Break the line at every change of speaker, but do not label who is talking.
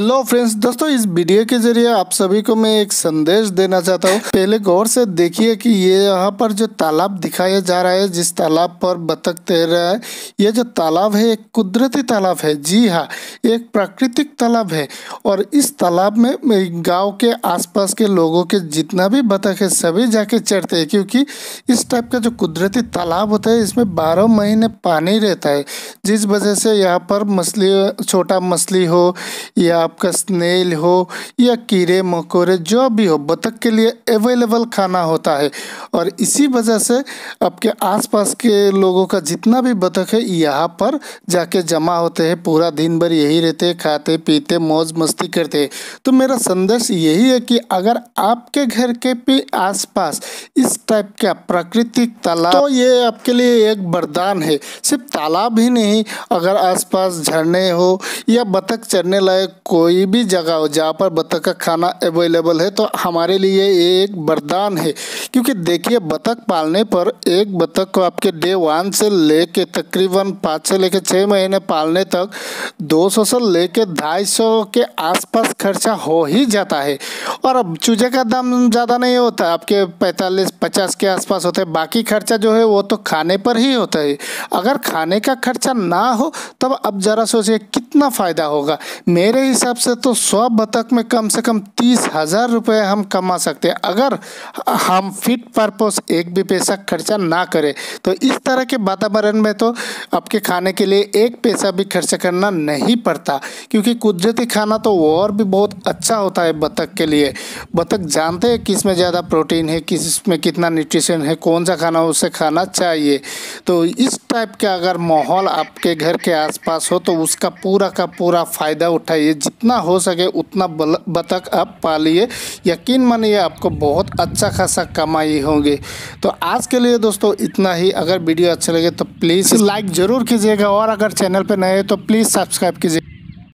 hello friends दोस्तों इस video के जरिए आप सभी को मैं एक संदेश देना चाहता हूँ पहले गौर से देखिए कि ये यहाँ पर जो तालाब दिखाया जा रहा है जिस तालाब पर बतख तैर रहा है ये जो तालाब है एक कुदरती तालाब है जी हाँ एक प्राकृतिक तालाब है और इस तालाब में गांव के आसपास के लोगों के जितना भी बतख है सभी जाके चढ़ते हैं क्योंकि इस टाइप का जो कुदरती तालाब होता है इसमें बारह महीने पानी रहता है जिस वजह से यहाँ पर मछली छोटा मछली हो या आपका स्नेल हो या कीड़े मकोड़े जो भी हो बतख के लिए अवेलेबल खाना होता है और इसी वजह से आपके आसपास के लोगों का जितना भी बतख है यहाँ पर जाके जमा होते हैं पूरा दिन भर यही रहते खाते पीते मौज मस्ती करते तो मेरा संदेश यही है कि अगर आपके घर के भी आसपास इस टाइप का प्राकृतिक तालाब तो ये आपके लिए एक वरदान है सिर्फ तालाब ही नहीं अगर आसपास झरने हो या बतख चढ़ने लायक को कोई भी जगह हो जहाँ पर बतख का खाना अवेलेबल है तो हमारे लिए ये एक वरदान है क्योंकि देखिए बतख पालने पर एक बतख को आपके डे वन से ले कर तकरीबन पाँच से लेकर छः महीने पालने तक 200 से लेकर सौ के आसपास खर्चा हो ही जाता है और अब चूजे का दाम ज़्यादा नहीं होता आपके पैंतालीस पचास के आसपास होता है बाकी खर्चा जो है वो तो खाने पर ही होता है अगर खाने का खर्चा ना हो तब अब ज़रा सोचिए कितना कितना फ़ायदा होगा मेरे हिसाब से तो सौ बतख में कम से कम तीस हज़ार रुपये हम कमा सकते हैं अगर हम फिट परपोस एक भी पैसा खर्चा ना करें तो इस तरह के वातावरण में तो आपके खाने के लिए एक पैसा भी खर्च करना नहीं पड़ता क्योंकि कुदरती खाना तो और भी बहुत अच्छा होता है बतख के लिए बतख जानते हैं किस में ज़्यादा प्रोटीन है किस में कितना न्यूट्रिशन है कौन सा खाना उसे खाना चाहिए तो इस टाइप का अगर माहौल आपके घर के आसपास हो तो उसका पूरा पूरा का पूरा फ़ायदा उठाइए जितना हो सके उतना बतख आप पालिए यकीन मानिए आपको बहुत अच्छा खासा कमाई होगी तो आज के लिए दोस्तों इतना ही अगर वीडियो अच्छा लगे तो प्लीज़ लाइक ज़रूर कीजिएगा और अगर चैनल पर नए हैं तो प्लीज़ सब्सक्राइब कीजिए